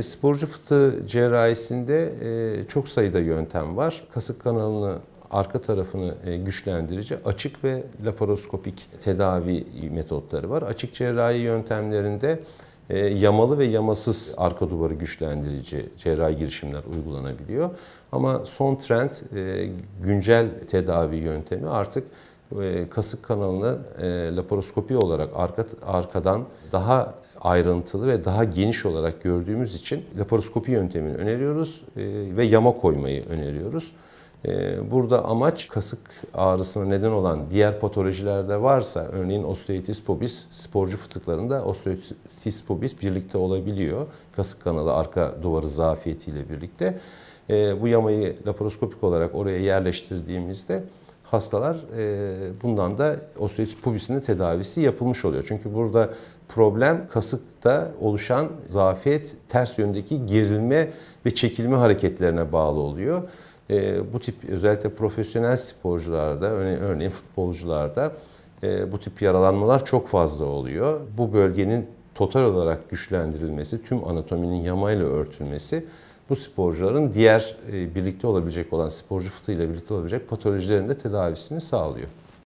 E, sporcu fıtığı cerrahisinde e, çok sayıda yöntem var. Kasık kanalını arka tarafını e, güçlendirici açık ve laparoskopik tedavi metotları var. Açık cerrahi yöntemlerinde yamalı ve yamasız arka duvarı güçlendirici cerrahi girişimler uygulanabiliyor. Ama son trend güncel tedavi yöntemi artık e, kasık kanalını e, laparoskopi olarak arka, arkadan daha ayrıntılı ve daha geniş olarak gördüğümüz için laparoskopi yöntemini öneriyoruz e, ve yama koymayı öneriyoruz. burada amaç kasık ağrısına neden olan diğer patolojilerde varsa örneğin osteoitis pubis sporcu fıtıklarında osteoitis pubis birlikte olabiliyor. Kasık kanalı arka duvarı zafiyetiyle birlikte. bu yamayı laparoskopik olarak oraya yerleştirdiğimizde hastalar e, bundan da osteoid pubisinin tedavisi yapılmış oluyor. Çünkü burada problem kasıkta oluşan zafiyet, ters yöndeki gerilme ve çekilme hareketlerine bağlı oluyor. E, bu tip özellikle profesyonel sporcularda, örneğin futbolcularda e, bu tip yaralanmalar çok fazla oluyor. Bu bölgenin total olarak güçlendirilmesi, tüm anatominin yamayla örtülmesi bu sporcuların diğer e, birlikte olabilecek olan sporcu fıtığıyla birlikte olabilecek patolojilerin de tedavisini sağlıyor.